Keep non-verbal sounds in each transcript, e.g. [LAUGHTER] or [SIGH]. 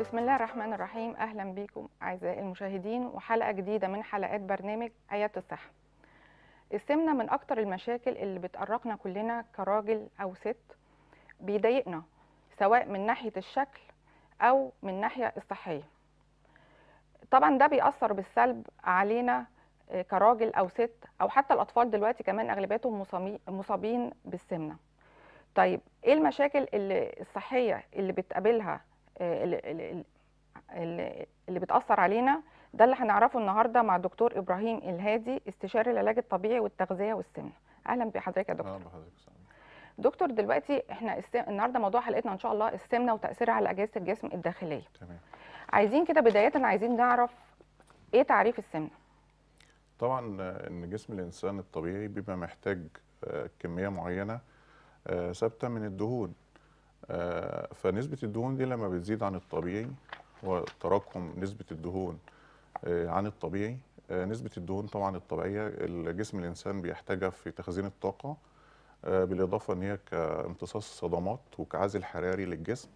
بسم الله الرحمن الرحيم اهلا بكم اعزائي المشاهدين وحلقه جديده من حلقات برنامج ايات الصحه السمنه من اكتر المشاكل اللي بتقرقنا كلنا كراجل او ست بيضايقنا سواء من ناحيه الشكل او من ناحيه الصحيه طبعا ده بيأثر بالسلب علينا آه، كراجل او ست او حتى الاطفال دلوقتي كمان اغلبيتهم مصابين بالسمنه طيب ايه المشاكل اللي الصحيه اللي بتقابلها آه، اللي, اللي بتاثر علينا ده اللي هنعرفه النهارده مع دكتور ابراهيم الهادي استشاري العلاج الطبيعي والتغذيه والسمنه اهلا بحضرتك يا دكتور اهلا بحضرتك دكتور دلوقتي احنا النهارده موضوع حلقتنا ان شاء الله السمنه وتاثيرها على اجهزه الجسم الداخليه تمام عايزين كده بدايه عايزين نعرف ايه تعريف السمنه طبعا ان جسم الانسان الطبيعي بيبقى محتاج آه، كميه معينه آه، ثابته من الدهون آه، فنسبه الدهون دي لما بتزيد عن الطبيعي وتراكم نسبه الدهون آه، عن الطبيعي نسبه الدهون طبعا الطبيعيه الجسم الانسان بيحتاجها في تخزين الطاقه بالاضافه ان هي كامتصاص الصدمات وكعزل حراري للجسم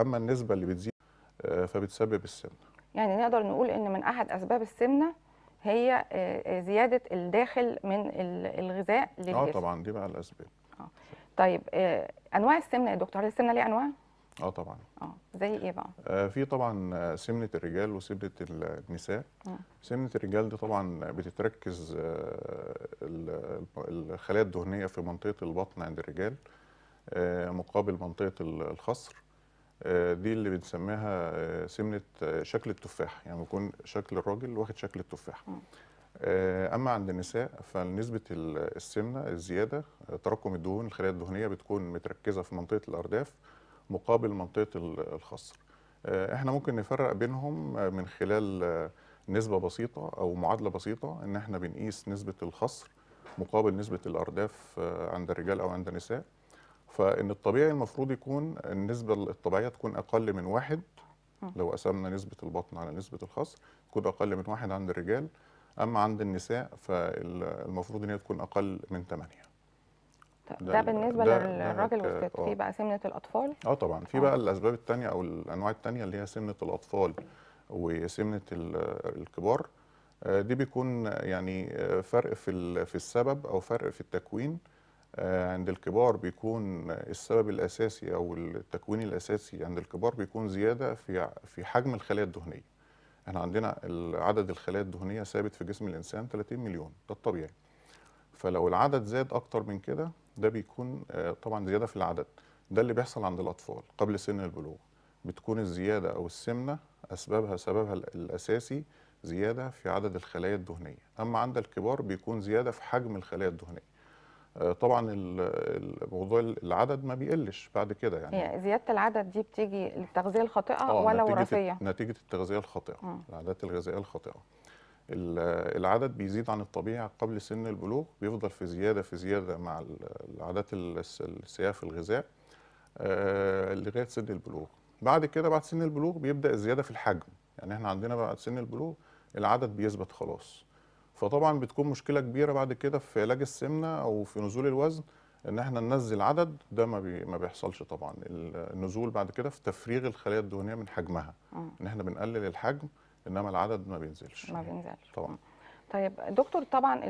اما النسبه اللي بتزيد فبتسبب السمنه يعني نقدر نقول ان من احد اسباب السمنه هي زياده الداخل من الغذاء للجسم اه طبعا دي بقى الاسباب طيب آه، انواع السمنه يا دكتور هل السمنه ليها انواع؟ اه طبعا اه زي ايه بقى؟ آه في طبعا آه، سمنه الرجال وسمنه النساء آه. سمنه الرجال دي طبعا بتتركز آه الخلايا الدهنيه في منطقه البطن عند الرجال آه مقابل منطقه الخصر آه دي اللي بنسميها آه، سمنه شكل التفاح يعني بيكون شكل الراجل واخد شكل التفاح آه. آه، اما عند النساء فنسبه السمنه الزياده آه، تراكم الدهون الخلايا الدهنيه بتكون متركزه في منطقه الارداف مقابل منطقه الخصر آه، احنا ممكن نفرق بينهم من خلال نسبه بسيطه او معادله بسيطه ان احنا بنقيس نسبه الخصر مقابل نسبه الارداف عند الرجال او عند النساء فان الطبيعي المفروض يكون النسبه الطبيعيه تكون اقل من واحد لو قسمنا نسبه البطن على نسبه الخصر تكون اقل من واحد عند الرجال اما عند النساء فالمفروض ان هي تكون اقل من 8 ده, ده بالنسبه ده للراجل والست في آه. بقى سمنه الاطفال اه طبعا في بقى آه. الاسباب الثانيه او الانواع الثانيه اللي هي سمنه الاطفال وسمنه الكبار آه، دي بيكون يعني فرق في في السبب او فرق في التكوين عند الكبار بيكون السبب الاساسي او التكوين الاساسي عند الكبار بيكون زياده في في حجم الخلايا الدهنيه احنا عندنا عدد الخلايا الدهنيه ثابت في جسم الانسان 30 مليون ده الطبيعي فلو العدد زاد اكتر من كده ده بيكون آه، طبعا زياده في العدد ده اللي بيحصل عند الاطفال قبل سن البلوغ بتكون الزياده او السمنه اسبابها سببها الاساسي زياده في عدد الخلايا الدهنيه اما عند الكبار بيكون زياده في حجم الخلايا الدهنيه آه، طبعا موضوع العدد ما بيقلش بعد كده يعني, هي يعني زياده العدد دي بتيجي للتغذيه الخاطئه آه، ولا نتيجة وراثيه؟ نتيجه التغذيه الخاطئه م. العادات الغذائيه الخاطئه العدد بيزيد عن الطبيعي قبل سن البلوغ بيفضل في زياده في زياده مع العادات السياف في الغذاء آه، لغايه سن البلوغ بعد كده بعد سن البلوغ بيبدا الزياده في الحجم يعني احنا عندنا بعد سن البلوغ العدد بيثبت خلاص فطبعا بتكون مشكله كبيره بعد كده في علاج السمنه او في نزول الوزن ان احنا ننزل عدد ده ما بي ما بيحصلش طبعا النزول بعد كده في تفريغ الخلايا الدهنيه من حجمها م. آه. ان احنا بنقلل الحجم انما العدد ما بينزلش ما بينزلش طبعا طيب دكتور طبعا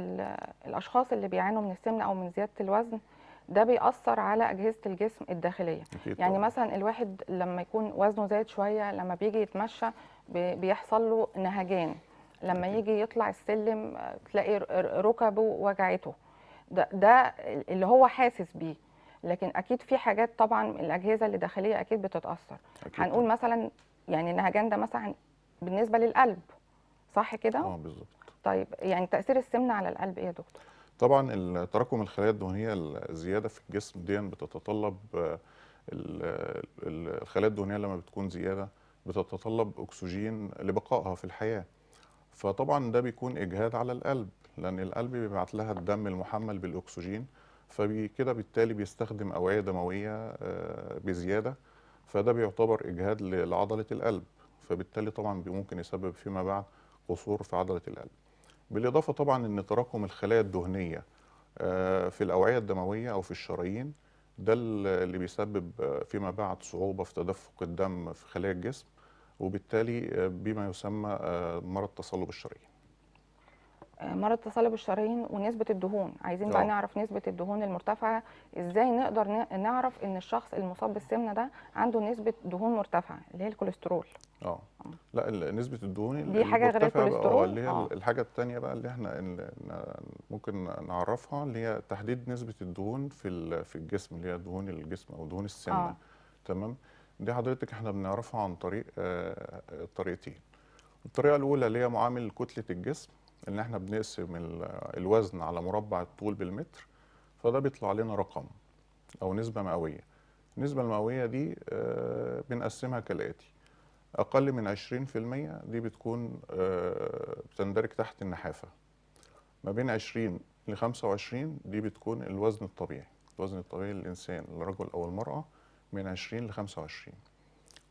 الاشخاص اللي بيعانوا من السمنه او من زياده الوزن ده بيأثر على أجهزة الجسم الداخلية يعني طبعا. مثلا الواحد لما يكون وزنه زاد شوية لما بيجي يتمشى بيحصل له نهجان لما يجي يطلع السلم آه، تلاقي ركبه وجعته ده, ده اللي هو حاسس بيه لكن اكيد في حاجات طبعا الاجهزه اللي داخليه اكيد بتتاثر أكيد. هنقول مثلا يعني النهجان ده مثلا بالنسبه للقلب صح كده اه بالظبط طيب يعني تاثير السمنه على القلب ايه يا دكتور طبعا تراكم الخلايا الدهنيه الزياده في الجسم دي بتتطلب آه، الخلايا الدهنيه لما بتكون زياده بتتطلب اكسجين لبقائها في الحياه فطبعا ده بيكون اجهاد على القلب لان القلب بيبعت لها الدم المحمل بالاكسجين فكده بالتالي بيستخدم اوعيه دمويه آه، بزياده فده بيعتبر اجهاد لعضله القلب فبالتالي طبعا ممكن يسبب فيما بعد قصور في عضله القلب بالاضافه طبعا ان تراكم الخلايا الدهنيه آه، في الاوعيه الدمويه او في الشرايين ده اللي بيسبب فيما بعد صعوبه في تدفق الدم في خلايا الجسم وبالتالي آه، بما يسمى آه، مرض تصلب الشرايين آه، مرض تصلب الشرايين ونسبه الدهون عايزين بقى نعرف نسبه الدهون المرتفعه ازاي نقدر نعرف ان الشخص المصاب بالسمنه ده عنده نسبه دهون مرتفعه اللي هي الكوليسترول اه لا نسبه الدهون دي حاجه غير الكوليسترول اللي هي أوه. الحاجه الثانيه بقى اللي احنا ممكن نعرفها اللي هي تحديد نسبه الدهون في في الجسم اللي هي دهون الجسم او دهون السمنه أوه. تمام دي حضرتك احنا بنعرفها عن طريق آه، آه، طريقتين الطريقه الاولى اللي هي معامل كتله الجسم ان احنا بنقسم الوزن على مربع الطول بالمتر فده بيطلع لنا رقم او نسبه مئويه النسبه المئويه دي آه، بنقسمها كالاتي اقل من 20% دي بتكون بتندرج تحت النحافه ما بين 20 ل 25 دي بتكون الوزن الطبيعي الوزن الطبيعي للانسان الرجل او المراه من 20 ل 25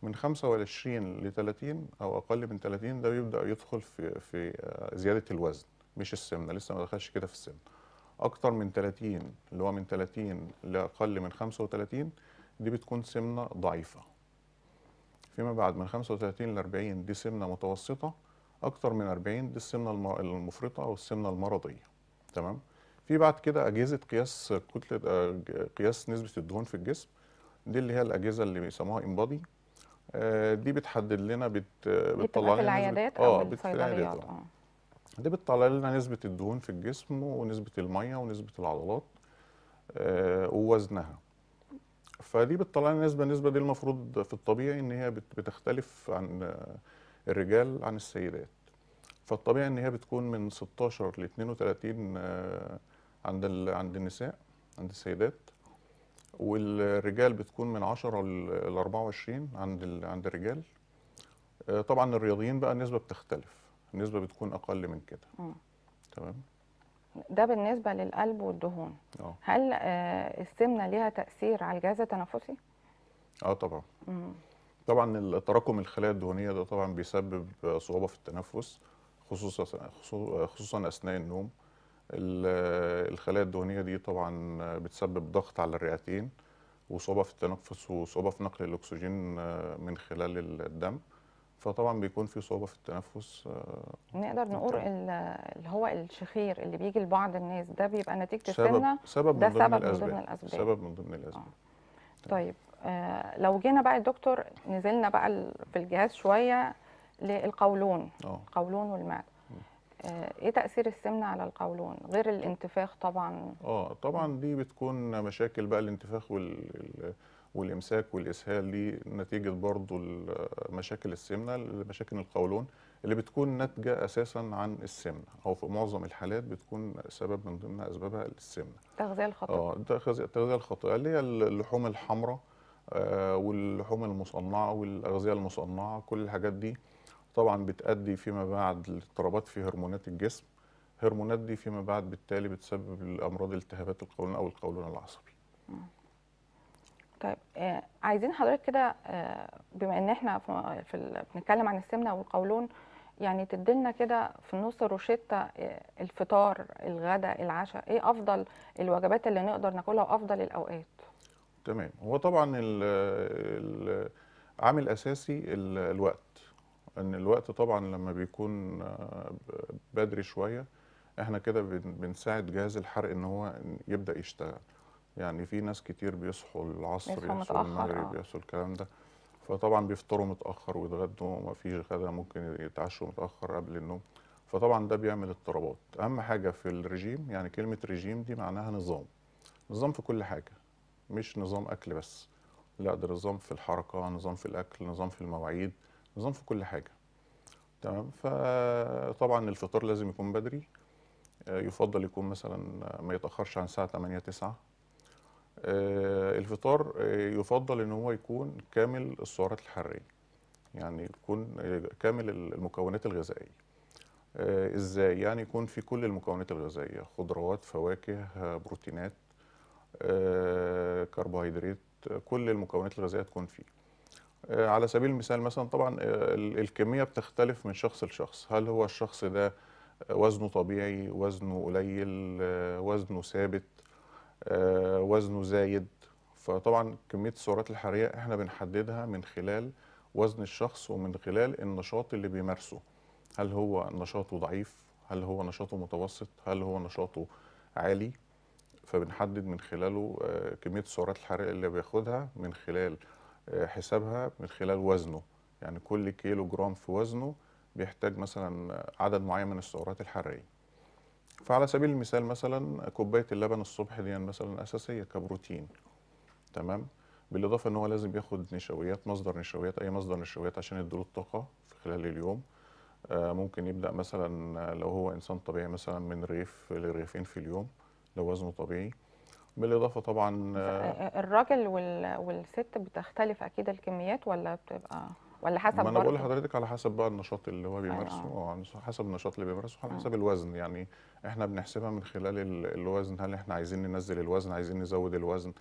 من 25 ل 30 او اقل من 30 ده بيبدا يدخل في في آه، زياده الوزن مش السمنه لسه ما دخلش كده في السمنه اكتر من 30 اللي هو من 30 لاقل من 35 دي بتكون سمنه ضعيفه فيما بعد من 35 ل 40 دي سمنه متوسطه اكتر من 40 دي السمنه المفرطه او السمنه المرضيه تمام في بعد كده اجهزه قياس كتله آه، قياس نسبه الدهون في الجسم دي اللي هي الاجهزه اللي بيسموها امبادي آه، دي بتحدد لنا بتطلع لنا العيادات اه بالعيادات اه دي بتطلع لنا نسبه الدهون في الجسم ونسبه الميه ونسبه العضلات آه، ووزنها فدي بتطلع لنا نسبه النسبه دي المفروض في الطبيعي ان هي بتختلف عن آه، الرجال عن السيدات فالطبيعي ان هي بتكون من 16 ل 32 عند عند النساء عند السيدات والرجال بتكون من 10 ل 24 عند عند الرجال آه، طبعا الرياضيين بقى النسبه بتختلف النسبه بتكون اقل من كده م. تمام ده بالنسبه للقلب والدهون أوه. هل آه، السمنه ليها تاثير على الجهاز التنفسي اه طبعا م. طبعا تراكم الخلايا الدهنيه ده طبعا بيسبب صعوبه في التنفس خصوصا خصوصا اثناء النوم الخلايا الدهنيه دي طبعا بتسبب ضغط على الرئتين وصعوبه في التنفس وصعوبه في نقل الاكسجين آه، من خلال الدم فطبعا بيكون في صعوبه في التنفس آه، نقدر نقول اللي هو الشخير اللي بيجي لبعض الناس ده بيبقى نتيجه السمنه سبب ده من سبب من ضمن الاسباب سبب من ضمن الاسباب آه. طيب آه لو جينا بقى الدكتور نزلنا بقى في الجهاز شويه للقولون أوه. القولون والمعده آه، ايه تاثير السمنه على القولون غير الانتفاخ طبعا اه طبعا دي بتكون مشاكل بقى الانتفاخ وال والامساك والاسهال دي نتيجه برضو مشاكل السمنه مشاكل القولون اللي بتكون ناتجه اساسا عن السمنه او في معظم الحالات بتكون سبب من ضمن اسبابها السمنه التغذيه الخاطئه اه التغذيه الخاطئه اللي هي اللحوم الحمراء آه واللحوم المصنعه والاغذيه المصنعه كل الحاجات دي طبعا بتؤدي فيما بعد لاضطرابات في هرمونات الجسم الهرمونات دي فيما بعد بالتالي بتسبب الامراض التهابات القولون او القولون العصبي طيب آه، عايزين حضرتك كده آه، بما ان احنا في, في بنتكلم عن السمنه والقولون يعني تدلنا كده في النص روشتة آه، الفطار الغداء العشاء ايه افضل الوجبات اللي نقدر ناكلها وافضل الاوقات تمام هو طبعا العامل الاساسي الوقت ان الوقت طبعا لما بيكون آه، بدري شويه احنا كده بنساعد جهاز الحرق ان هو يبدا يشتغل يعني في ناس كتير بيصحوا العصر يصحوا المغرب آه. يصحوا الكلام ده فطبعا بيفطروا متاخر ويتغدوا وما فيش غدا ممكن يتعشوا متاخر قبل النوم فطبعا ده بيعمل اضطرابات اهم حاجه في الرجيم يعني كلمه رجيم دي معناها نظام نظام في كل حاجه مش نظام اكل بس لا ده نظام في الحركه نظام في الاكل نظام في المواعيد نظام في كل حاجه تمام فطبعا الفطار لازم يكون بدري آه، يفضل يكون مثلا ما يتاخرش عن الساعه 8 9 آه، الفطار آه، يفضل ان هو يكون كامل السعرات الحراريه يعني يكون كامل المكونات الغذائيه ازاي يعني يكون في كل المكونات الغذائيه خضروات فواكه بروتينات كربوهيدرات كل المكونات الغذائيه تكون فيه آه، على سبيل المثال مثلا طبعا آه، الكميه بتختلف من شخص لشخص هل هو الشخص ده آه، وزنه طبيعي وزنه قليل وزنه ثابت وزنه زايد فطبعا كميه السعرات الحراريه احنا بنحددها من خلال وزن الشخص ومن خلال النشاط اللي بيمارسه هل هو نشاطه ضعيف هل هو نشاطه متوسط هل هو نشاطه عالي فبنحدد من خلاله كميه السعرات الحراريه اللي بياخدها من خلال حسابها من خلال وزنه يعني كل كيلو جرام في وزنه بيحتاج مثلا عدد معين من السعرات الحراريه فعلى سبيل المثال مثلا كوبايه اللبن الصبح دي مثلا اساسيه كبروتين تمام بالاضافه ان هو لازم ياخد نشويات مصدر نشويات اي مصدر نشويات عشان يديله الطاقه في خلال اليوم آه، ممكن يبدا مثلا لو هو انسان طبيعي مثلا من رغيف لرغيفين في اليوم لو وزنه طبيعي بالاضافه طبعا آه، آه، آه، الراجل والست بتختلف اكيد الكميات ولا بتبقى ولا حسب ما انا بقول لحضرتك على حسب بقى النشاط اللي هو بيمارسه أيوة. حسب النشاط اللي بيمارسه على حسب الوزن يعني احنا بنحسبها من خلال الوزن هل احنا عايزين ننزل الوزن عايزين نزود الوزن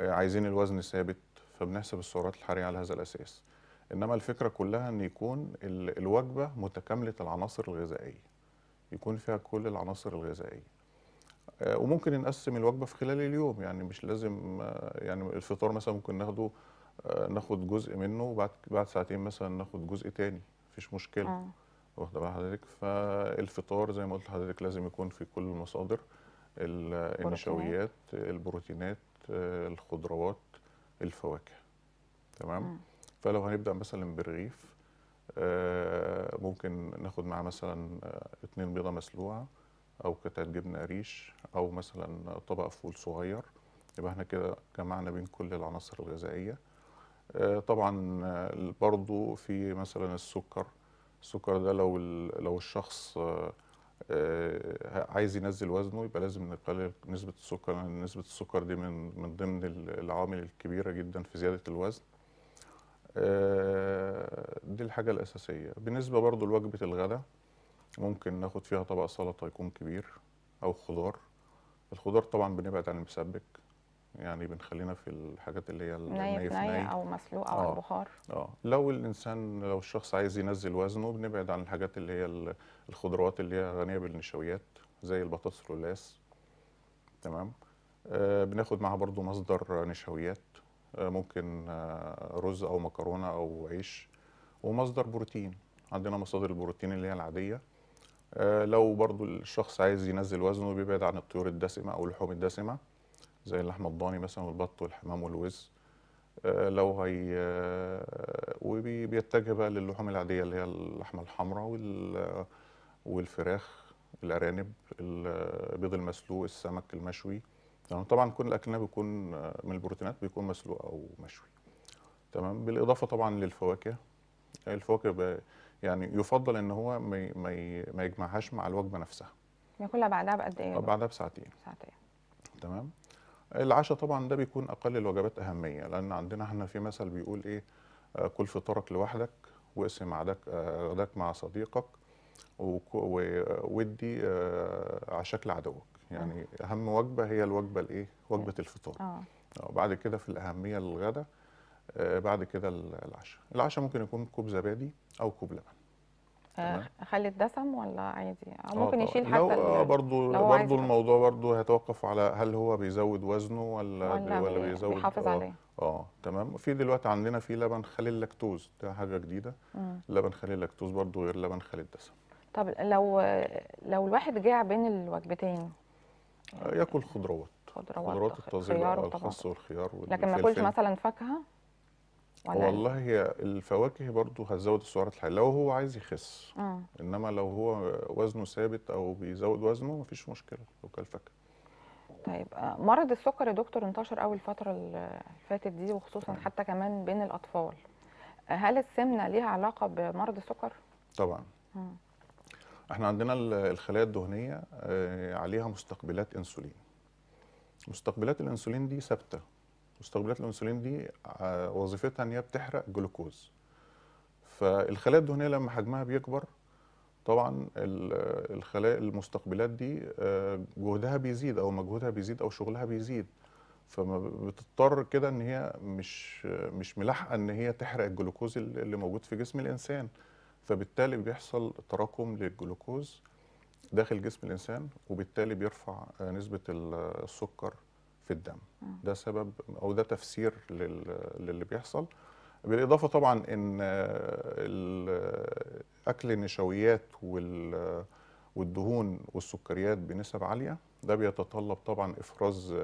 عايزين الوزن ثابت فبنحسب السعرات الحراريه على هذا الاساس انما الفكره كلها ان يكون الوجبه متكامله العناصر الغذائيه يكون فيها كل العناصر الغذائيه آه، وممكن نقسم الوجبه في خلال اليوم يعني مش لازم آه، يعني الفطار مثلا ممكن ناخده آه، ناخد جزء منه وبعد بعد ساعتين مثلا ناخد جزء تاني مفيش مشكله آه. واخده بقى حضرتك فالفطار زي ما قلت لحضرتك لازم يكون في كل المصادر النشويات البروتينات الخضروات الفواكه تمام آه. فلو هنبدا مثلا برغيف ممكن ناخد معاه مثلا اتنين بيضه مسلوعه او قطعه جبنه قريش او مثلا طبق فول صغير يبقى احنا كده جمعنا بين كل العناصر الغذائيه آه، طبعا آه، برضو في مثلا السكر السكر ده لو لو الشخص آه، عايز ينزل وزنه يبقى لازم نقلل نسبه السكر لان نسبه السكر دي من من ضمن العوامل الكبيره جدا في زياده الوزن دي الحاجه الاساسيه بالنسبه برضو لوجبه الغداء ممكن ناخد فيها طبق سلطه يكون كبير او خضار الخضار طبعا بنبعد عن المسبك يعني بنخلينا في الحاجات اللي هي ناي في او مسلوق او آه. البخار اه لو الانسان لو الشخص عايز ينزل وزنه بنبعد عن الحاجات اللي هي الخضروات اللي هي غنيه بالنشويات زي البطاطس الولاس تمام آه بناخد معاها برضو مصدر نشويات آه ممكن آه رز او مكرونه او عيش ومصدر بروتين عندنا مصادر البروتين اللي هي العاديه آه، لو برضو الشخص عايز ينزل وزنه بيبعد عن الطيور الدسمة أو اللحوم الدسمة زي اللحمة الضاني مثلا والبط والحمام والوز آه، لو هي آه، وبيتجه بقى للحوم العادية اللي هي اللحمة الحمراء والفراخ الأرانب البيض المسلوق السمك المشوي يعني طبعا كل أكلنا بيكون من البروتينات بيكون مسلوق أو مشوي تمام بالإضافة طبعا للفواكه الفواكه بقى يعني يفضل ان هو ما ما يجمعهاش مع الوجبه نفسها ياكلها يعني بعدها بقد ايه آه، بعدها بساعتين ساعتين تمام العشاء طبعا ده بيكون اقل الوجبات اهميه لان عندنا احنا في مثل بيقول ايه آه، كل فطارك لوحدك واقسم آه، غداك مع صديقك وودي عشاك لعدوك يعني اهم وجبه هي الوجبه الايه وجبه إيه. الفطار اه بعد كده في الاهميه للغدا آه، بعد كده العشاء العشاء ممكن يكون كوب زبادي او كوب لبن آه، خلي الدسم ولا عادي او آه، ممكن يشيل حتى لو برضو لو برضو الموضوع برضو هيتوقف على هل هو بيزود وزنه ولا ولا, بيزود بيحافظ عليه اه تمام في دلوقتي عندنا في لبن خالي اللاكتوز ده حاجه جديده مم. لبن خالي اللاكتوز برضو غير لبن خالي الدسم طب لو لو الواحد جاع بين الوجبتين ياكل خضروات خضروات, خضروات الطازجه الخس والخيار لكن ما ياكلش مثلا فاكهه ولا إيه؟ والله هي الفواكه برضو هتزود السعرات الحراريه لو هو عايز يخس آه. انما لو هو وزنه ثابت او بيزود وزنه مفيش مشكله لو كان فاكهه طيب آه، مرض السكر يا دكتور انتشر قوي الفتره اللي فاتت دي وخصوصا طيب. حتى كمان بين الاطفال هل السمنه ليها علاقه بمرض السكر طبعا مم. آه. احنا عندنا الخلايا الدهنيه عليها مستقبلات انسولين مستقبلات الانسولين دي ثابته مستقبلات الانسولين دي آه، وظيفتها ان هي بتحرق جلوكوز فالخلايا الدهنيه لما حجمها بيكبر طبعا الخلايا المستقبلات دي آه، جهدها بيزيد او مجهودها بيزيد او شغلها بيزيد فبتضطر كده ان هي مش مش ملاحقه ان هي تحرق الجلوكوز اللي موجود في جسم الانسان فبالتالي بيحصل تراكم للجلوكوز داخل جسم الانسان وبالتالي بيرفع نسبه السكر في الدم ده سبب او ده تفسير للي بيحصل بالاضافه طبعا ان اكل النشويات والدهون والسكريات بنسب عاليه ده بيتطلب طبعا افراز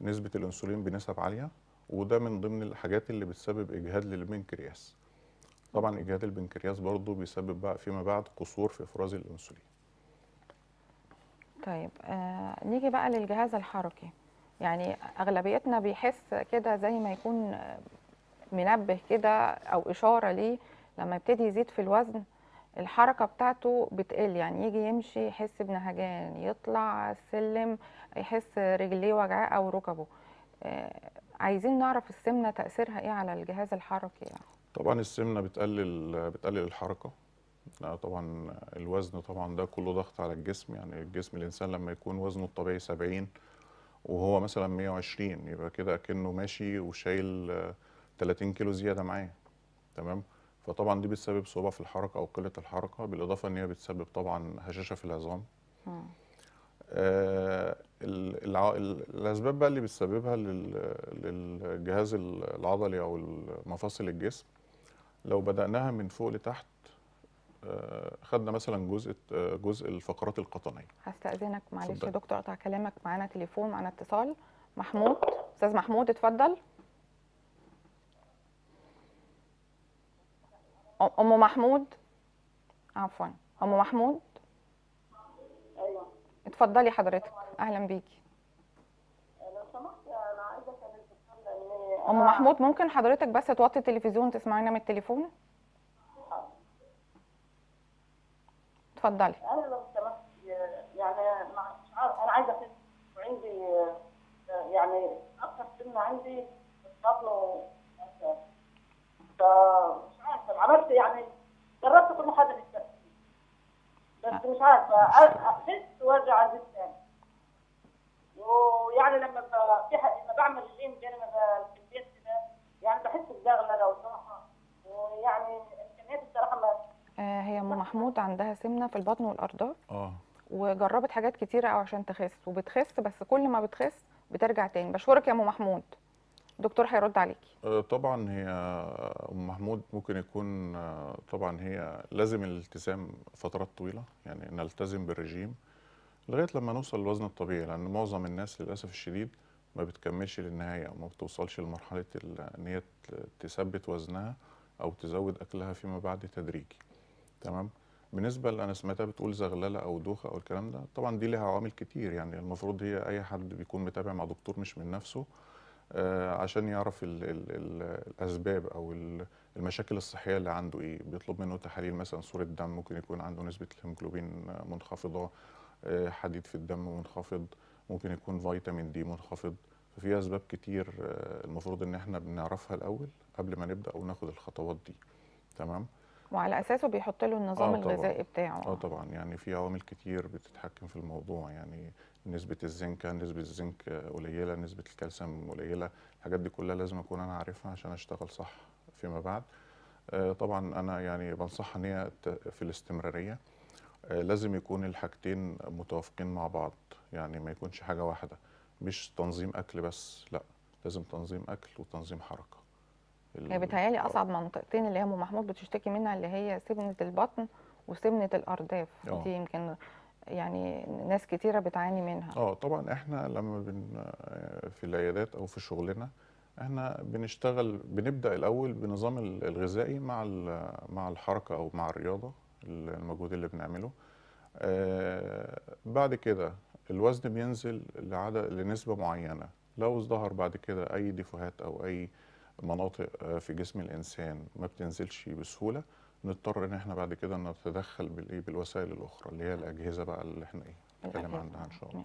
نسبه الانسولين بنسب عاليه وده من ضمن الحاجات اللي بتسبب اجهاد للبنكرياس طبعا اجهاد البنكرياس برضه بيسبب بقى فيما بعد قصور في افراز الانسولين طيب آه نيجي بقى للجهاز الحركي يعني اغلبيتنا بيحس كده زي ما يكون منبه كده او اشاره ليه لما يبتدي يزيد في الوزن الحركه بتاعته بتقل يعني يجي يمشي يحس بنهجان يطلع السلم يحس رجليه وجعاه او ركبه آه، عايزين نعرف السمنه تاثيرها ايه على الجهاز الحركي يعني. طبعا السمنه بتقلل بتقلل الحركه طبعا الوزن طبعا ده كله ضغط على الجسم يعني الجسم الانسان لما يكون وزنه الطبيعي 70 وهو مثلا 120 يبقى كده اكنه ماشي وشايل 30 كيلو زياده معاه تمام فطبعا دي بتسبب صعوبه في الحركه او قله الحركه بالاضافه ان هي بتسبب طبعا هشاشه في العظام آه الاسباب بقى اللي بتسببها للجهاز العضلي او مفاصل الجسم لو بدأناها من فوق لتحت آه، خدنا مثلا جزء آه، جزء الفقرات القطنيه هستاذنك معلش يا دكتور اقطع كلامك معانا تليفون معانا اتصال محمود استاذ محمود اتفضل ام محمود عفوا ام محمود ايوه اتفضلي حضرتك اهلا بيكي لو سمحت انا عايزه ام محمود ممكن حضرتك بس توطي التلفزيون تسمعينا من التليفون اتفضلي انا لو سمحت يعني مش عارف انا عايزه افهم وعندي يعني اكثر سن عندي بطنه فمش عارفه عملت يعني جربت كل حاجه للتأكيد بس مش عارفه أحس وارجع أزيد تاني ويعني لما في لما بعمل جيم كده لما في البيت كده يعني بحس بزغلله وصراحه ويعني امكانياتي الصراحه ما آه هي ام محمود عندها سمنه في البطن والارضاف اه وجربت حاجات كتيره قوي عشان تخس وبتخس بس كل ما بتخس بترجع تاني بشكرك يا ام محمود الدكتور هيرد عليكي آه، طبعا هي ام محمود ممكن يكون آه، طبعا هي لازم الالتزام فترات طويله يعني نلتزم بالرجيم لغايه لما نوصل للوزن الطبيعي لان معظم الناس للاسف الشديد ما بتكملش للنهايه وما بتوصلش لمرحله ان هي تثبت وزنها او تزود اكلها فيما بعد تدريجي تمام بالنسبه اللي انا سمعتها بتقول زغلله او دوخه او الكلام ده طبعا دي لها عوامل كتير يعني المفروض هي اي حد بيكون متابع مع دكتور مش من نفسه آه عشان يعرف الـ الـ الـ الاسباب او المشاكل الصحيه اللي عنده ايه بيطلب منه تحاليل مثلا صوره دم ممكن يكون عنده نسبه الهيموجلوبين منخفضه آه حديد في الدم منخفض ممكن يكون فيتامين دي منخفض ففي اسباب كتير آه المفروض ان احنا بنعرفها الاول قبل ما نبدا وناخد الخطوات دي تمام وعلى اساسه بيحط له النظام آه الغذائي بتاعه اه طبعا يعني في عوامل كتير بتتحكم في الموضوع يعني نسبه الزنك نسبه الزنك قليله نسبه الكالسيوم قليله الحاجات دي كلها لازم اكون انا عارفها عشان اشتغل صح فيما بعد آه طبعا انا يعني بنصحها ان هي في الاستمراريه آه لازم يكون الحاجتين متوافقين مع بعض يعني ما يكونش حاجه واحده مش تنظيم اكل بس لا لازم تنظيم اكل وتنظيم حركه هي بتهيألي أصعب منطقتين اللي هي أم محمود بتشتكي منها اللي هي سمنة البطن وسمنة الأرداف أوه. دي يمكن يعني ناس كتيرة بتعاني منها اه طبعا احنا لما بن في العيادات أو في شغلنا احنا بنشتغل بنبدأ الأول بنظام الغذائي مع مع الحركة أو مع الرياضة المجهود اللي بنعمله آه، بعد كده الوزن بينزل لعدد لنسبة معينة لو ظهر بعد كده أي ديفوهات أو أي آه مناطق آه، في جسم الانسان ما بتنزلش بسهوله نضطر ان احنا بعد كده نتدخل بالايه بالوسائل الاخرى اللي هي الاجهزه بقى اللي احنا ايه نتكلم عنها ان شاء الله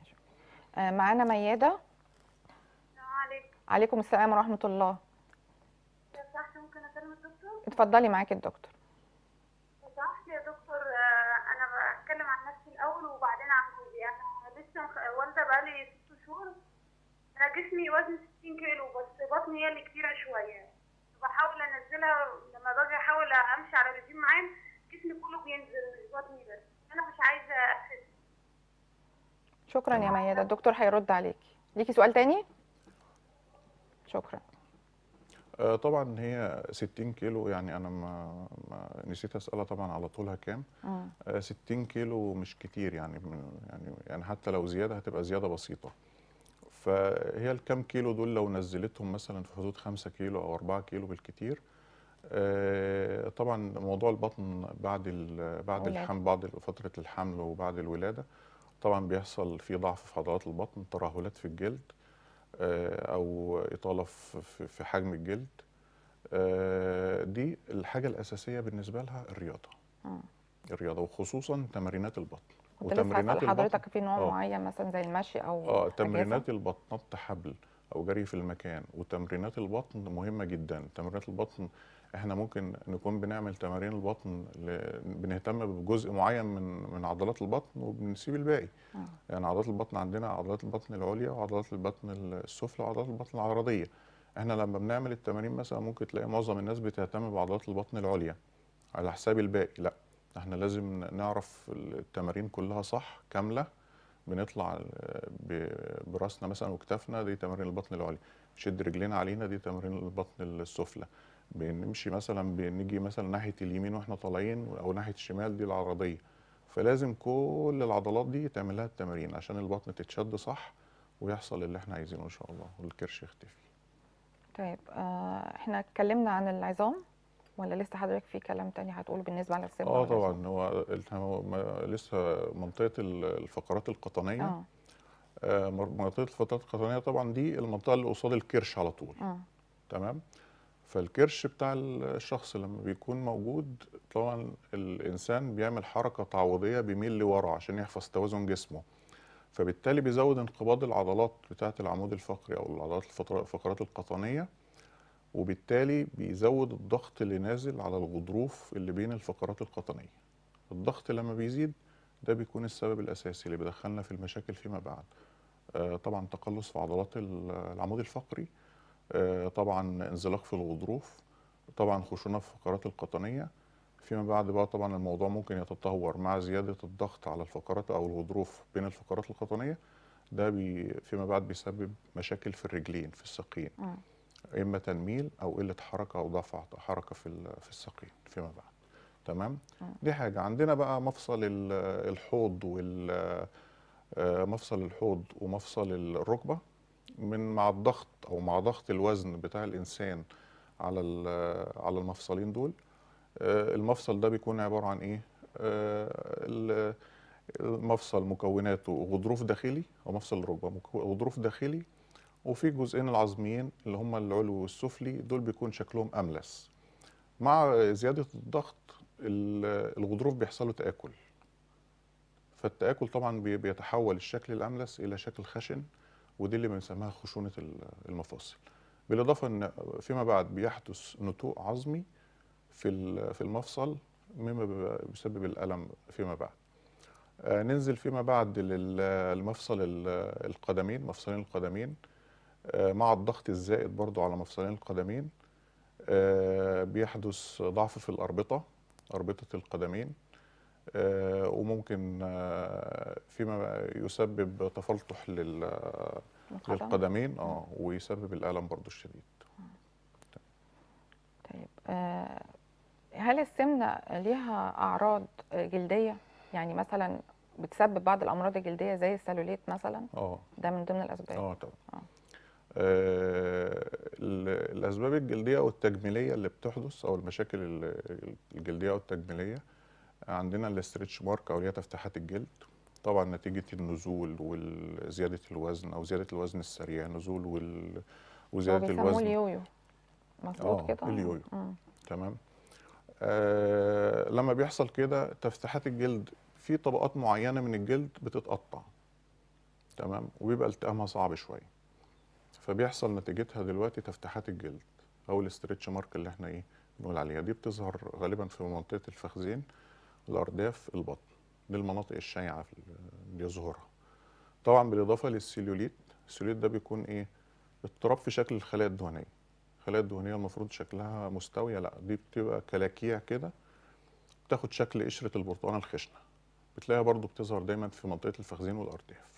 آه، معانا مياده عليكم. عليكم السلام ورحمه الله ممكن اكلم الدكتور اتفضلي معاكي الدكتور يا دكتور آه، انا بتكلم عن نفسي الاول وبعدين عن جوزي انا لسه والده بقالي ست شهور انا جسمي وزني 60 كيلو بس بطني هي اللي كبيره شويه بحاول انزلها لما باجي احاول امشي على رجيم معين جسمي كله بينزل مش بطني بس انا مش عايزه اخس شكرا يا ميادة الدكتور هيرد عليكي ليكي سؤال تاني شكرا آه، طبعا هي 60 كيلو يعني انا ما, نسيت اسالها طبعا على طولها كام 60 آه، كيلو مش كتير يعني يعني يعني حتى لو زياده هتبقى زياده بسيطه فهي الكم كيلو دول لو نزلتهم مثلا في حدود 5 كيلو او 4 كيلو بالكتير آه، طبعا موضوع البطن بعد بعد الحمل بعد فتره الحمل وبعد الولاده طبعا بيحصل في ضعف في عضلات البطن ترهلات في الجلد آه، او اطاله في حجم الجلد آه، دي الحاجه الاساسيه بالنسبه لها الرياضه الرياضه وخصوصا تمارينات البطن وتمرينات لسه حضرتك في نوع آه. معين مثلا زي المشي او اه تمرينات البطن نط حبل او جري في المكان وتمرينات البطن مهمه جدا تمرينات البطن احنا ممكن نكون بنعمل تمارين البطن ل... بنهتم بجزء معين من من عضلات البطن وبنسيب الباقي آه. يعني عضلات البطن عندنا عضلات البطن العليا وعضلات البطن السفلى وعضلات البطن العرضيه احنا لما بنعمل التمارين مثلا ممكن تلاقي معظم الناس بتهتم بعضلات البطن العليا على حساب الباقي لا احنا لازم نعرف التمارين كلها صح كامله بنطلع آه، براسنا مثلا وكتفنا دي تمارين البطن العليا شد رجلينا علينا دي تمارين البطن السفلى بنمشي مثلا بنيجي مثلا ناحيه اليمين واحنا طالعين او ناحيه الشمال دي العرضيه فلازم كل العضلات دي تعملها التمارين عشان البطن تتشد صح ويحصل اللي احنا عايزينه ان شاء الله والكرش يختفي طيب آه احنا اتكلمنا عن العظام ولا لسه حضرتك في كلام تاني هتقوله بالنسبه على السمنه اه طبعا هو لسه منطقه الفقرات القطنيه آه. آه منطقه الفقرات القطنيه طبعا دي المنطقه اللي قصاد الكرش على طول آه. تمام فالكرش بتاع الشخص لما بيكون موجود طبعا الانسان بيعمل حركه تعويضيه بيميل لورا عشان يحفظ توازن جسمه فبالتالي بيزود انقباض العضلات بتاعه العمود الفقري او العضلات الفقرات القطنيه وبالتالي بيزود الضغط اللي نازل على الغضروف اللي بين الفقرات القطنيه الضغط لما بيزيد ده بيكون السبب الاساسي اللي بيدخلنا في المشاكل فيما بعد آه، طبعا تقلص في عضلات العمود الفقري آه، طبعا انزلاق في الغضروف طبعا خشونه في الفقرات القطنيه فيما بعد بقى طبعا الموضوع ممكن يتطور مع زياده الضغط على الفقرات او الغضروف بين الفقرات القطنيه ده بي فيما بعد بيسبب مشاكل في الرجلين في الساقين اما تنميل او قله حركه او ضعف حركه في في الساقين فيما بعد تمام آه. دي حاجه عندنا بقى مفصل الحوض وال آه، مفصل الحوض ومفصل الركبه من مع الضغط او مع ضغط الوزن بتاع الانسان على على المفصلين دول آه، المفصل ده بيكون عباره عن ايه المفصل مكوناته غضروف داخلي او مفصل الركبه غضروف داخلي وفي الجزئين العظميين اللي هما العلوي والسفلي دول بيكون شكلهم املس مع زياده الضغط الغضروف بيحصلوا تاكل فالتاكل طبعا بيتحول الشكل الاملس الى شكل خشن ودي اللي بنسميها خشونه المفاصل بالاضافه ان فيما بعد بيحدث نتوء عظمي في في المفصل مما بيسبب الالم فيما بعد آه، ننزل فيما بعد للمفصل القدمين مفصلين القدمين آه، مع الضغط الزائد برضو على مفصلين القدمين آه، بيحدث ضعف في الأربطة أربطة القدمين آه، وممكن فيما يسبب تفلطح للقدمين اه ويسبب الألم برضو الشديد طيب هل السمنة ليها أعراض جلدية؟ يعني مثلا بتسبب بعض الأمراض الجلدية زي السلوليت مثلا؟ اه ده من ضمن الأسباب اه طبعا آه، الاسباب الجلديه والتجميلية اللي بتحدث او المشاكل الجلديه والتجميلية عندنا الاسترتش مارك او اللي هي تفتحات الجلد طبعا نتيجه النزول وزياده الوزن او زياده الوزن السريع نزول وال... وزياده الوزن اليويو مظبوط آه كده آه. اليويو تمام آه لما بيحصل كده تفتحات الجلد في طبقات معينه من الجلد بتتقطع تمام وبيبقى التئامها صعب شويه فبيحصل نتيجتها دلوقتي تفتحات الجلد او الاسترتش مارك اللي احنا ايه بنقول عليها دي بتظهر غالبا في منطقه الفخذين الارداف البطن دي المناطق الشائعه اللي بيظهرها طبعا بالاضافه للسيلوليت السيلوليت ده بيكون ايه اضطراب في شكل الخلايا الدهنيه الخلايا الدهنيه المفروض شكلها مستويه لا دي بتبقى كلاكيع كده بتاخد شكل قشره البرتقانه الخشنه بتلاقيها برضو بتظهر دايما في منطقه الفخذين والارداف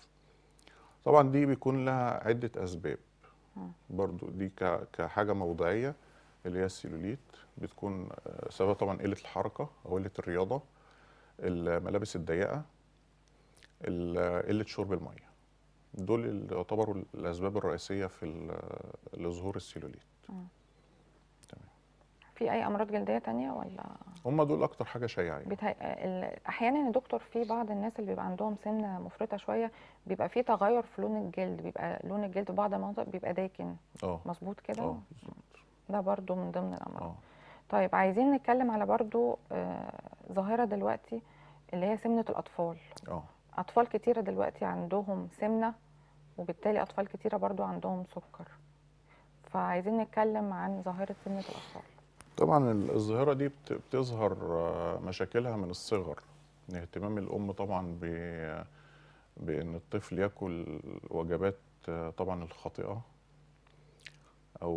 طبعا دي بيكون لها عده اسباب اه. برضو دي كحاجه موضعيه اللي هي السيلوليت بتكون آه، سبب طبعا قله الحركه او قله الرياضه الملابس الضيقه قله شرب الميه دول اللي يعتبروا الاسباب الرئيسيه في لظهور السيلوليت اه. في اي امراض جلديه تانية ولا هم دول اكتر حاجه شائعين بتا... احيانا يا دكتور في بعض الناس اللي بيبقى عندهم سمنه مفرطه شويه بيبقى في تغير في لون الجلد بيبقى لون الجلد في بعض المناطق بيبقى داكن اه مظبوط كده آه، ده برده من ضمن الامراض أوه. طيب عايزين نتكلم على برضو آه ظاهره دلوقتي اللي هي سمنه الاطفال اه اطفال كتيره دلوقتي عندهم سمنه وبالتالي اطفال كتيره برده عندهم سكر فعايزين نتكلم عن ظاهره سمنه الاطفال طبعا الظاهره دي بتظهر آه، مشاكلها من الصغر اهتمام الام طبعا ب بان الطفل ياكل وجبات آه، طبعا الخاطئه او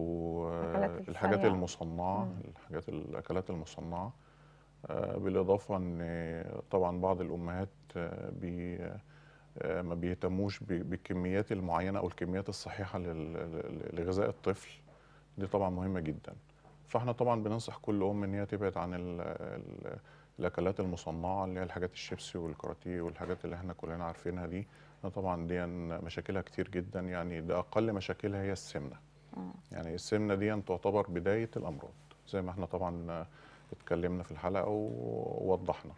آه، الحاجات المصنعه الحاجات الاكلات المصنعه بالاضافه ان طبعا بعض الامهات بي ما بيهتموش بالكميات المعينه او الكميات الصحيحه لغذاء الطفل دي طبعا مهمه جدا فاحنا طبعا بننصح كل ام ان هي تبعد عن الـ الـ الاكلات المصنعه اللي هي الحاجات الشيبسي والكاراتيه والحاجات اللي احنا كلنا عارفينها دي طبعا دي مشاكلها كتير جدا يعني ده اقل مشاكلها هي السمنه آه. يعني السمنه دي تعتبر بدايه الامراض زي ما احنا طبعا اتكلمنا في الحلقه ووضحنا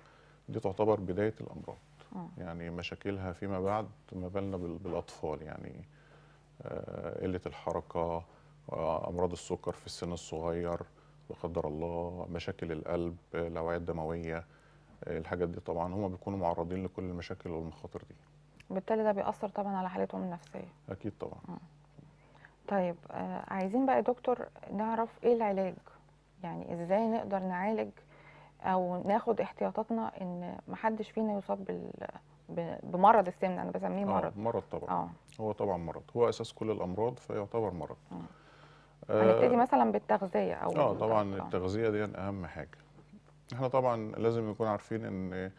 دي تعتبر بدايه الامراض آه. يعني مشاكلها فيما بعد ما بالنا بالاطفال يعني آه، قله الحركه امراض السكر في السن الصغير لا قدر الله مشاكل القلب الاوعيه الدمويه الحاجات دي طبعا هم بيكونوا معرضين لكل المشاكل والمخاطر دي وبالتالي ده بيأثر طبعا على حالتهم النفسيه اكيد طبعا طيب آه، عايزين بقى يا دكتور نعرف ايه العلاج يعني ازاي نقدر نعالج او ناخد احتياطاتنا ان محدش فينا يصاب بال بمرض السمنه انا بسميه آه، مرض آه مرض طبعا آه. هو طبعا مرض هو اساس كل الامراض فيعتبر مرض آه. هنبتدي آه، مثلا بالتغذيه او اه طبعا آه. التغذيه دي اهم حاجه احنا طبعا لازم نكون عارفين ان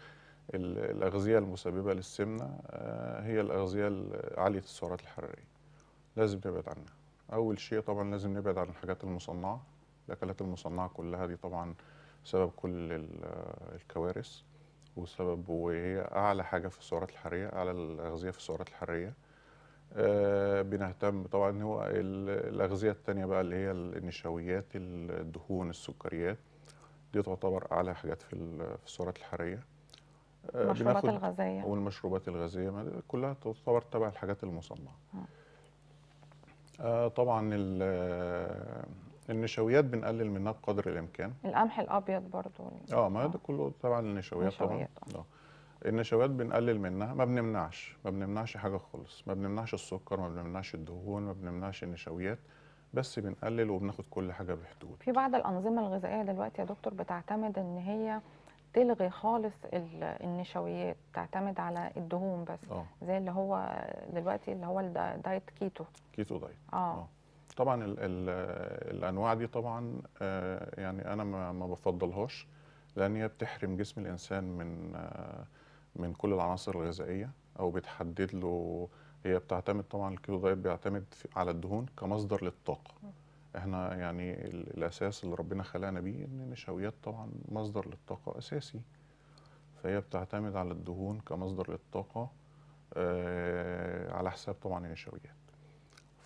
الاغذيه المسببه للسمنه آه، هي الاغذيه عاليه السعرات الحراريه لازم نبعد عنها اول شيء طبعا لازم نبعد عن الحاجات المصنعه الاكلات المصنعه كلها دي طبعا سبب كل الكوارث وسبب وهي اعلى حاجه في السعرات الحراريه اعلى الاغذيه في السعرات الحراريه آه، بنهتم طبعا هو الاغذيه الثانيه بقى اللي هي النشويات الدهون السكريات دي تعتبر اعلى حاجات في في السعرات الحراريه آه، المشروبات الغازيه والمشروبات الغازيه كلها تعتبر تبع الحاجات المصنعه آه. طبعا النشويات بنقلل منها بقدر الامكان القمح الابيض برضو اه ما ده كله طبعا النشويات, النشويات طبعا آه. النشويات بنقلل منها ما بنمنعش ما بنمنعش حاجه خالص ما بنمنعش السكر ما بنمنعش الدهون ما بنمنعش النشويات بس بنقلل وبناخد كل حاجه بحدود في بعض الانظمه الغذائيه دلوقتي يا دكتور بتعتمد ان هي تلغي خالص النشويات تعتمد على الدهون بس أوه. زي اللي هو دلوقتي اللي هو الدايت كيتو كيتو دايت اه, آه. طبعا الـ الـ الانواع دي طبعا آه يعني انا ما بفضلهاش لان هي بتحرم جسم الانسان من آه من كل العناصر الغذائيه او بتحدد له هي بتعتمد طبعا الكيلو دايت بيعتمد على الدهون كمصدر للطاقه احنا يعني الاساس اللي ربنا خلقنا بيه ان النشويات طبعا مصدر للطاقه اساسي فهي بتعتمد على الدهون كمصدر للطاقه آه على حساب طبعا النشويات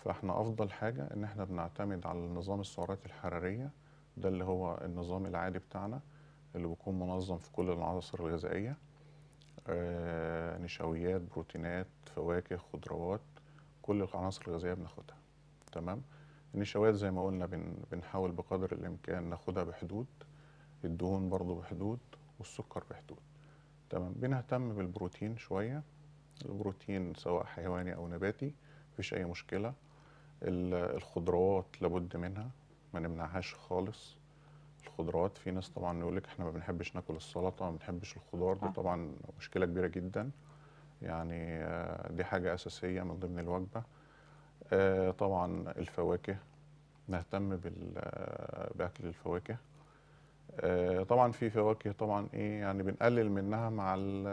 فاحنا افضل حاجه ان احنا بنعتمد على نظام السعرات الحراريه ده اللي هو النظام العادي بتاعنا اللي بيكون منظم في كل العناصر الغذائيه آه، نشويات بروتينات فواكه خضروات كل العناصر الغذائيه بناخدها تمام النشويات زي ما قلنا بن بنحاول بقدر الامكان ناخدها بحدود الدهون برضو بحدود والسكر بحدود تمام بنهتم بالبروتين شويه البروتين سواء حيواني او نباتي مفيش اي مشكله الخضروات لابد منها ما نمنعهاش خالص الخضروات في ناس طبعا يقول لك احنا ما بنحبش ناكل السلطه ما بنحبش الخضار دي طبعا مشكله كبيره جدا يعني آه، دي حاجه اساسيه من ضمن الوجبه آه، طبعا الفواكه نهتم آه، باكل الفواكه طبعا في فواكه طبعا ايه يعني بنقلل منها مع الـ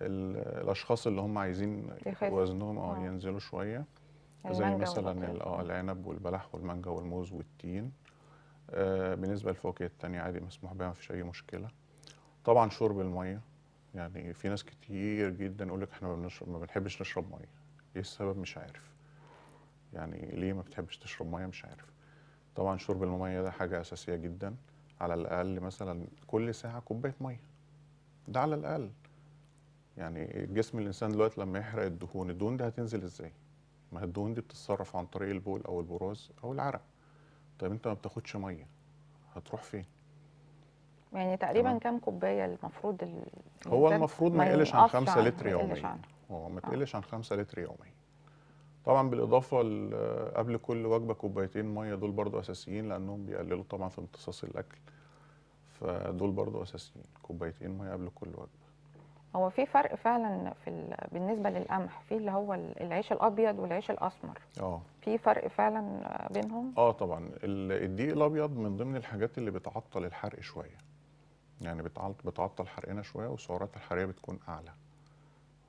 الـ الاشخاص اللي هم عايزين وزنهم اه ينزلوا شويه زي مثلا العنب والبلح والمانجا والموز والتين آه، بالنسبه للفواكه الثانيه عادي مسموح بها ما فيش اي مشكله طبعا شرب الميه يعني في ناس كتير جدا يقول لك احنا ما, ما بنحبش نشرب ميه ايه السبب مش عارف يعني ليه ما بتحبش تشرب ميه مش عارف طبعا شرب الميه ده حاجه اساسيه جدا على الاقل مثلا كل ساعه كوبايه ميه ده على الاقل يعني جسم الانسان دلوقتي لما يحرق الدهون الدهون دي هتنزل ازاي ما الدهون دي بتتصرف عن طريق البول او البراز او العرق طيب انت ما بتاخدش ميه هتروح فين؟ يعني تقريبا كم كوبايه المفروض ال... هو المفروض ما يقلش عن 5 لتر يوميا هو ما آه. تقلش عن 5 لتر يوميا طبعا بالاضافه قبل كل وجبه كوبايتين ميه دول برضو اساسيين لانهم بيقللوا طبعا في امتصاص الاكل فدول برضو اساسيين كوبايتين ميه قبل كل وجبه هو في فرق فعلا في بالنسبه للقمح في اللي هو العيش الابيض والعيش الاسمر اه في فرق فعلا بينهم اه طبعا الدقيق الابيض من ضمن الحاجات اللي بتعطل الحرق شويه يعني بتعطل حرقنا شويه وسعرات الحراريه بتكون اعلى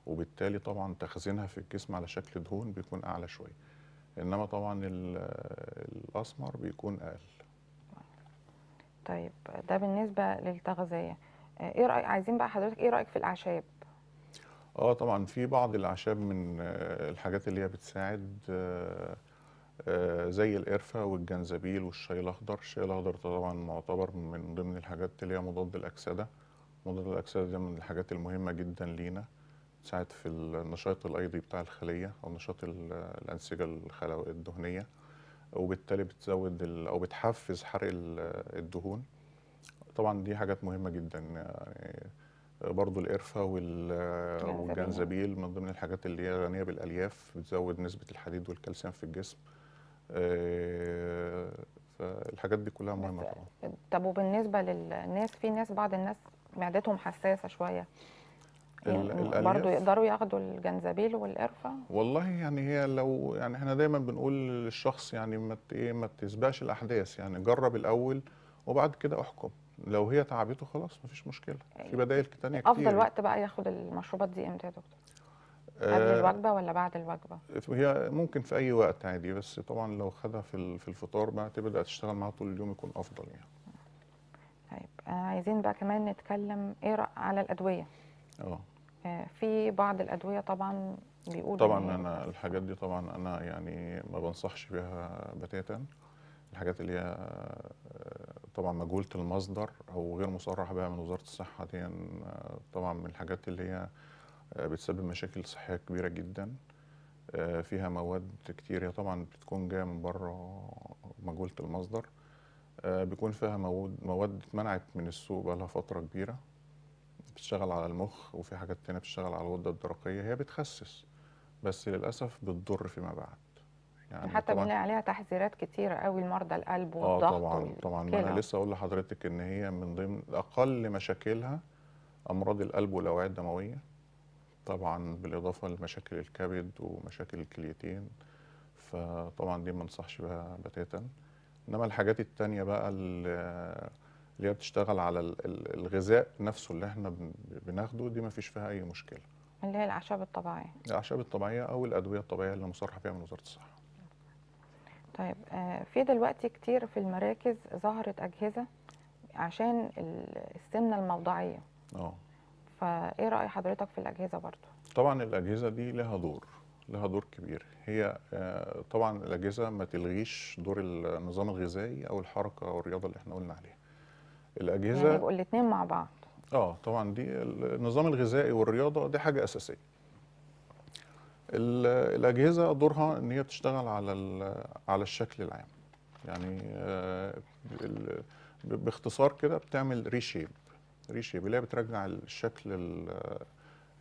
وبالتالي طبعا تخزينها في الجسم على شكل دهون بيكون اعلى شويه انما طبعا الاسمر بيكون اقل طيب ده بالنسبه للتغذيه ايه رايك عايزين بقى حضرتك ايه رايك في الاعشاب اه طبعا في بعض الاعشاب من آه، الحاجات اللي هي بتساعد آه، آه، زي القرفه والجنزبيل والشاي الاخضر الشاي الاخضر طبعا معتبر من ضمن الحاجات اللي هي مضاد الاكسده مضاد الاكسده دي من الحاجات المهمه جدا لينا بتساعد في النشاط الايضي بتاع الخليه او نشاط الانسجه الخلويه الدهنيه وبالتالي بتزود او بتحفز حرق الدهون طبعا دي حاجات مهمه جدا يعني برضو القرفه والجنزبيل من ضمن الحاجات اللي هي غنيه بالالياف بتزود نسبه الحديد والكالسيوم في الجسم آه، فالحاجات دي كلها مهمه طبعا طب وبالنسبه للناس في ناس بعض الناس معدتهم حساسه شويه يعني برضه يقدروا ياخدوا الجنزبيل والقرفه والله يعني هي لو يعني احنا دايما بنقول للشخص يعني ما ايه ما تسبقش الاحداث يعني جرب الاول وبعد كده احكم لو هي تعبته خلاص مفيش مشكله في يعني بدائل تانية كتير افضل وقت بقى ياخد المشروبات دي امتى يا دكتور قبل آه، الوجبه ولا بعد الوجبه هي ممكن في اي وقت عادي بس طبعا لو خدها في في الفطار بقى تبدا تشتغل معاها طول اليوم يكون افضل يعني طيب آه، عايزين بقى كمان نتكلم ايه على الادويه آه. اه في بعض الادويه طبعا بيقولوا طبعا انا الحاجات دي طبعا انا يعني ما بنصحش بيها بتاتا الحاجات اللي هي طبعا مجهوله المصدر او غير مصرح بها من وزاره الصحه دي آه، طبعا من الحاجات اللي هي آه، بتسبب مشاكل صحيه كبيره جدا آه، فيها مواد كتير هي طبعا بتكون جايه من بره مجهوله المصدر بيكون فيها مواد اتمنعت من السوق بقالها فتره كبيره بتشتغل على المخ وفي حاجات تانية بتشتغل على الغده الدرقيه هي بتخسس بس للاسف بتضر فيما بعد يعني حتى بنلاقي عليها تحذيرات كتيره قوي لمرضى القلب آه، والضغط اه طبعا طبعا ما انا لسه اقول لحضرتك ان هي من ضمن اقل مشاكلها امراض القلب والاوعيه الدمويه طبعا بالاضافه لمشاكل الكبد ومشاكل الكليتين فطبعا دي ما انصحش بها بتاتا انما الحاجات التانية بقى اللي هي بتشتغل على الغذاء نفسه اللي احنا بناخده دي ما فيش فيها اي مشكله اللي هي الاعشاب الطبيعيه الاعشاب الطبيعيه او الادويه الطبيعيه اللي مصرح فيها من وزاره الصحه طيب آه، في دلوقتي كتير في المراكز ظهرت اجهزه عشان السمنه الموضعيه اه فايه راي حضرتك في الاجهزه برضو طبعا الاجهزه دي لها دور لها دور كبير هي آه، طبعا الاجهزه ما تلغيش دور النظام الغذائي او الحركه او الرياضه اللي احنا قلنا عليها الاجهزه يعني الاثنين مع بعض اه طبعا دي النظام الغذائي والرياضه دي حاجه اساسيه الاجهزه دورها ان هي بتشتغل على على الشكل العام يعني آه، باختصار كده بتعمل ريشيب ريشيب اللي هي بترجع الشكل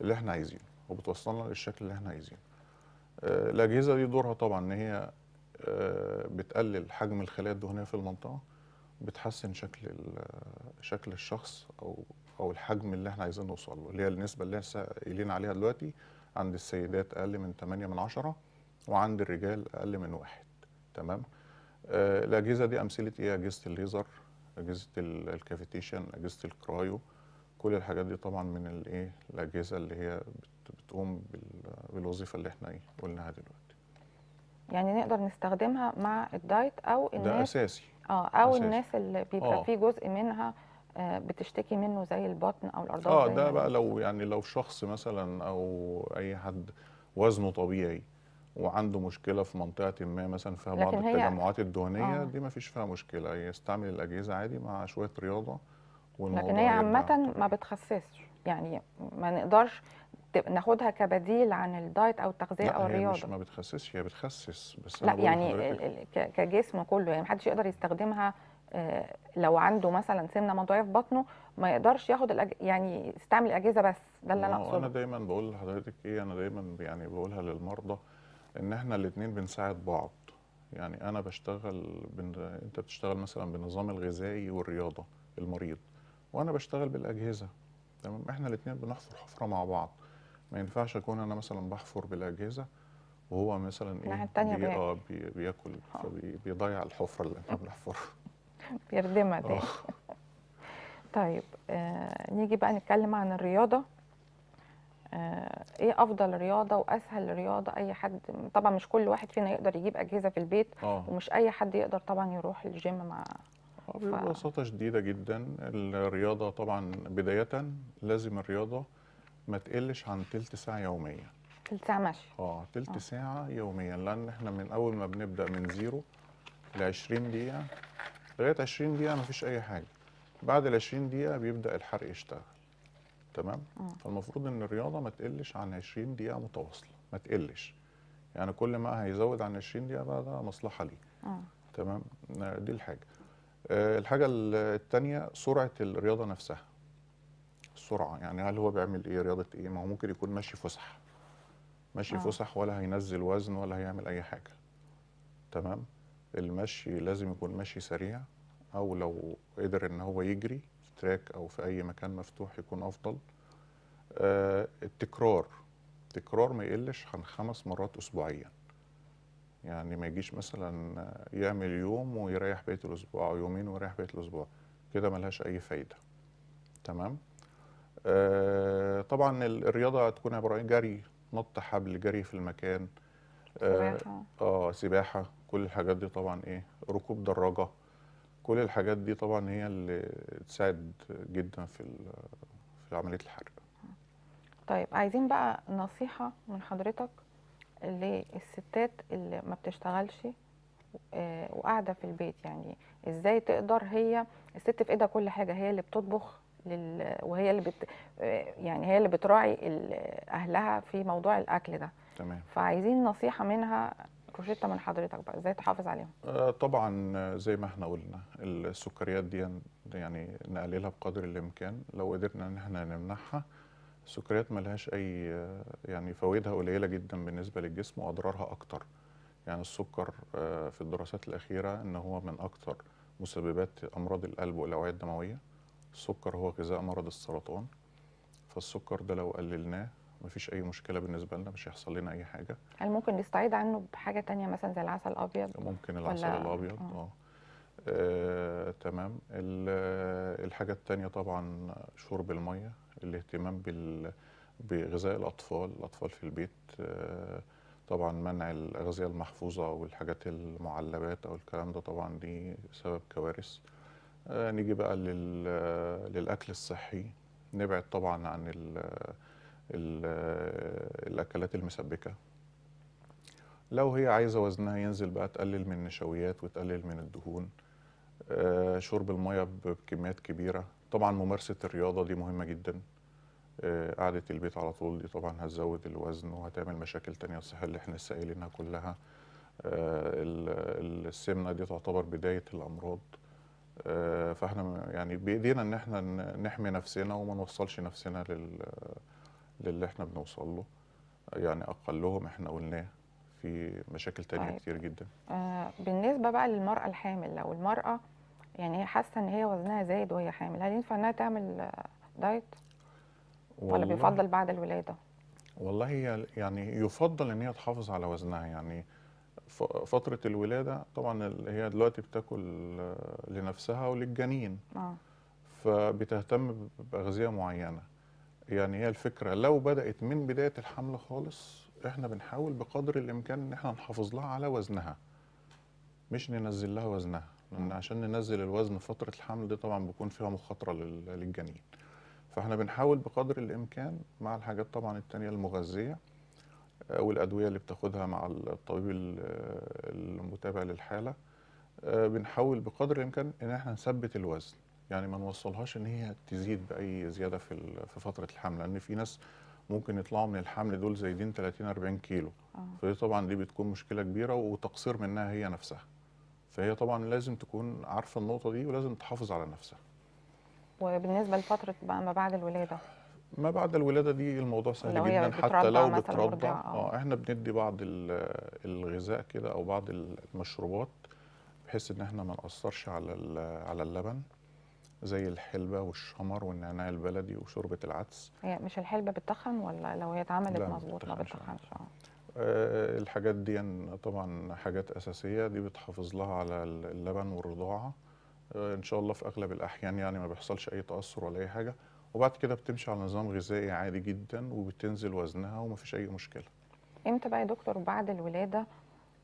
اللي احنا عايزينه وبتوصلنا للشكل اللي احنا عايزينه آه، الاجهزه دي دورها طبعا ان هي آه، بتقلل حجم الخلايا الدهنيه في المنطقه بتحسن شكل شكل الشخص او او الحجم اللي احنا عايزين نوصل له اللي هي النسبه اللي احنا قايلين عليها دلوقتي عند السيدات اقل من 8 من 10 وعند الرجال اقل من واحد تمام آه الاجهزه دي امثله ايه اجهزه الليزر اجهزه الكافيتيشن اجهزه الكرايو كل الحاجات دي طبعا من الايه الاجهزه اللي هي بتقوم بالوظيفه اللي احنا ايه قلناها دلوقتي يعني نقدر نستخدمها مع الدايت او الناس ده اساسي اه او أساسي. الناس اللي بيبقى آه. في جزء منها آه، بتشتكي منه زي البطن او الارضاء اه ده بقى لو يعني لو شخص مثلا او اي حد وزنه طبيعي وعنده مشكله في منطقه ما مثلا فيها بعض التجمعات الدهنيه آه. دي ما فيش فيها مشكله يستعمل الاجهزه عادي مع شويه رياضه لكن هي عامه ما بتخسسش يعني ما نقدرش ناخدها كبديل عن الدايت او التغذيه او الرياضه مش ما بتخسسش هي بتخسس بس لا يعني كجسم كله يعني محدش يقدر يستخدمها آه، لو عنده مثلا سمنه مضويه في بطنه ما يقدرش ياخد الأج... يعني يستعمل الاجهزه بس ده اللي انا اقصده انا دايما بقول لحضرتك ايه انا دايما يعني بقولها للمرضى ان احنا الاثنين بنساعد بعض يعني انا بشتغل بن... انت بتشتغل مثلا بالنظام الغذائي والرياضه المريض وانا بشتغل بالاجهزه تمام احنا الاثنين بنحفر حفره مع بعض ما ينفعش اكون انا مثلا بحفر بالاجهزه وهو مثلا ايه بي... بياكل آه، بياكل آه. فبيضيع الحفره اللي احنا بنحفرها بيردمها دي [LAUGHS] طيب آه نيجي بقى نتكلم عن الرياضه آه ايه افضل رياضه واسهل رياضه اي حد طبعا مش كل واحد فينا يقدر يجيب اجهزه في البيت أوه. ومش اي حد يقدر طبعا يروح الجيم مع آه، ببساطه شديده جدا الرياضه طبعا بدايه لازم الرياضه ما تقلش عن تلت ساعه يوميا تلت ساعه ماشي اه تلت آه. ساعه يوميا لان احنا من اول ما بنبدا من زيرو لعشرين دقيقه لغايه 20 دقيقه مفيش اي حاجه بعد ال 20 دقيقه بيبدا الحرق يشتغل تمام فالمفروض ان الرياضه ما تقلش عن 20 دقيقه متواصله ما تقلش يعني كل ما هيزود عن 20 دقيقه بقى ده مصلحه ليه تمام دي الحاجه أه الحاجه الثانيه سرعه الرياضه نفسها السرعه يعني هل هو بيعمل ايه رياضه ايه ما هو ممكن يكون ماشي فسح ماشي فسح ولا هينزل وزن ولا هيعمل اي حاجه تمام المشي لازم يكون مشي سريع او لو قدر ان هو يجري في تراك او في اي مكان مفتوح يكون افضل آه التكرار التكرار ما يقلش عن خمس مرات اسبوعيا يعني ما يجيش مثلا يعمل يوم ويريح بقيه الاسبوع او يومين ويريح بقيه الاسبوع كده ملهاش اي فايده تمام آه طبعا الرياضه هتكون عباره عن جري نط حبل جري في المكان آه, اه سباحه كل الحاجات دي طبعا ايه ركوب دراجه كل الحاجات دي طبعا هي اللي تساعد جدا في في عمليه الحرق طيب عايزين بقى نصيحه من حضرتك للستات اللي ما بتشتغلش آه، وقاعده في البيت يعني ازاي تقدر هي الست في ايدها كل حاجه هي اللي بتطبخ لل... وهي اللي بت... آه، يعني هي اللي بتراعي اهلها في موضوع الاكل ده تمام فعايزين نصيحه منها الكروشيه من حضرتك بقى ازاي تحافظ عليهم آه، طبعا آه، زي ما احنا قلنا السكريات دي يعني نقللها بقدر الامكان لو قدرنا ان احنا نمنعها السكريات ملهاش اي آه، يعني فوائدها قليله جدا بالنسبه للجسم واضرارها اكتر يعني السكر في الدراسات الاخيره ان هو من اكتر مسببات امراض القلب والاوعيه الدمويه السكر هو غذاء مرض السرطان فالسكر ده لو قللناه مفيش اي مشكله بالنسبه لنا مش هيحصل لنا اي حاجه هل ممكن نستعيد عنه بحاجه تانية مثلا زي العسل الابيض ممكن العسل الابيض اه آه،, آه، تمام الحاجة التانية طبعا شرب المية الاهتمام بال... بغذاء الأطفال الأطفال في البيت آه، طبعا منع الأغذية المحفوظة والحاجات المعلبات أو الكلام ده طبعا دي سبب كوارث آه، نيجي بقى لل... للأكل الصحي نبعد طبعا عن ال... الاكلات المسبكه لو هي عايزه وزنها ينزل بقى تقلل من النشويات وتقلل من الدهون آه، شرب الميه بكميات كبيره طبعا ممارسه الرياضه دي مهمه جدا آه، قعده البيت على طول دي طبعا هتزود الوزن وهتعمل مشاكل تانية الصحه اللي احنا سائلينها كلها آه، السمنه دي تعتبر بدايه الامراض فاحنا يعني بايدينا ان احنا نحمي نفسنا وما نوصلش نفسنا لل للي احنا بنوصل له يعني اقلهم احنا قلناه في مشاكل تانية طيب. كتير جدا آه بالنسبه بقى للمراه الحامل لو المراه يعني هي حاسه ان هي وزنها زايد وهي حامل هل ينفع انها تعمل دايت ولا بيفضل بعد الولاده والله هي يعني يفضل ان هي تحافظ على وزنها يعني فتره الولاده طبعا هي دلوقتي بتاكل لنفسها وللجنين آه. فبتهتم باغذيه معينه يعني هي الفكره لو بدات من بدايه الحمل خالص احنا بنحاول بقدر الامكان ان احنا نحافظ لها على وزنها مش ننزل لها وزنها لان نعم. عشان ننزل الوزن فتره الحمل دي طبعا بيكون فيها مخاطره للجنين فاحنا بنحاول بقدر الامكان مع الحاجات طبعا التانية المغذيه آه، والادويه اللي بتاخدها مع الطبيب المتابع للحاله آه، بنحاول بقدر الامكان ان احنا نثبت الوزن يعني ما نوصلهاش ان هي تزيد باي زياده في في فتره الحمل لان في ناس ممكن يطلعوا من الحمل دول زايدين 30 40 كيلو آه. فدي طبعا دي بتكون مشكله كبيره وتقصير منها هي نفسها فهي طبعا لازم تكون عارفه النقطه دي ولازم تحافظ على نفسها وبالنسبه لفتره بقى ما بعد الولاده ما بعد الولاده دي الموضوع سهل جدا حتى لو بترضع آه،, اه احنا بندي بعض الغذاء كده او بعض المشروبات بحيث ان احنا ما ناثرش على على اللبن زي الحلبة والشمر والنعناع البلدي وشوربة العدس هي مش الحلبة بتخن ولا لو هي اتعملت مظبوط ما بتخنش اه. أه الحاجات دي طبعا حاجات أساسية دي بتحافظ لها على اللبن والرضاعة أه إن شاء الله في أغلب الأحيان يعني ما بيحصلش أي تأثر ولا أي حاجة وبعد كده بتمشي على نظام غذائي عادي جدا وبتنزل وزنها ومفيش أي مشكلة امتى بقى يا دكتور بعد الولاده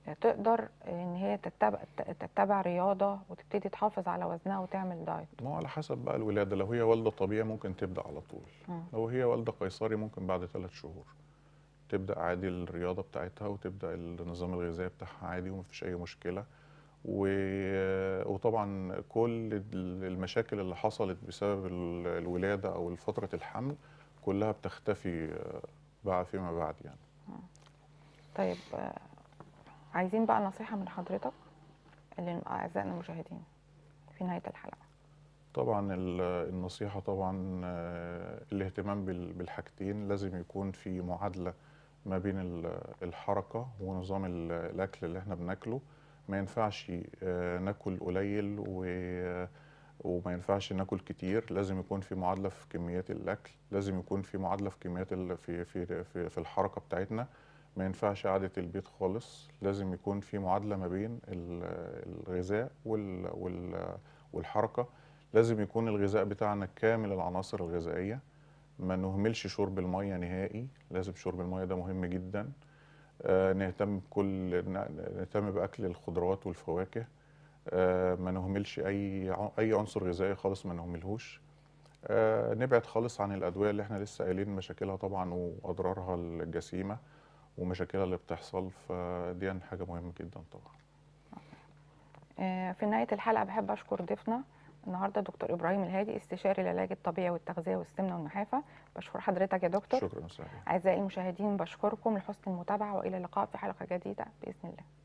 يعني تقدر ان هي تتبع تتبع رياضه وتبتدي تحافظ على وزنها وتعمل دايت ما هو على حسب بقى الولاده لو هي والده طبيعي ممكن تبدا على طول م. آه. لو هي والده قيصري ممكن بعد ثلاث شهور تبدا عادي الرياضه بتاعتها وتبدا النظام الغذائي بتاعها عادي ومفيش اي مشكله و... آه، وطبعا كل المشاكل اللي حصلت بسبب الولاده او فتره الحمل كلها بتختفي آه، بقى فيما بعد يعني م. طيب عايزين بقى نصيحه من حضرتك لاعزائنا المشاهدين في نهايه الحلقه طبعا النصيحه طبعا آه، الاهتمام بالحاجتين لازم يكون في معادله ما بين الحركه ونظام الاكل اللي احنا بناكله ما ينفعش آه، ناكل قليل و وما ينفعش ناكل كتير لازم يكون في معادله في كميات الاكل لازم يكون في معادله في كميات في في في, في الحركه بتاعتنا ما ينفعش قعده البيت خالص لازم يكون في معادله ما بين الغذاء والحركه لازم يكون الغذاء بتاعنا كامل العناصر الغذائيه ما نهملش شرب الميه نهائي لازم شرب الميه ده مهم جدا آه، نهتم بكل نهتم باكل الخضروات والفواكه آه، ما نهملش اي اي عنصر غذائي خالص ما نهملهوش آه، نبعد خالص عن الادويه اللي احنا لسه قايلين مشاكلها طبعا واضرارها الجسيمه ومشاكلها اللي بتحصل فدي يعني حاجه مهمه جدا طبعا آه، في نهايه الحلقه بحب اشكر ضيفنا النهارده دكتور ابراهيم الهادي استشاري العلاج الطبيعي والتغذيه والسمنه والنحافه بشكر حضرتك يا دكتور شكرا اعزائي المشاهدين بشكركم لحسن المتابعه والى اللقاء في حلقه جديده باذن الله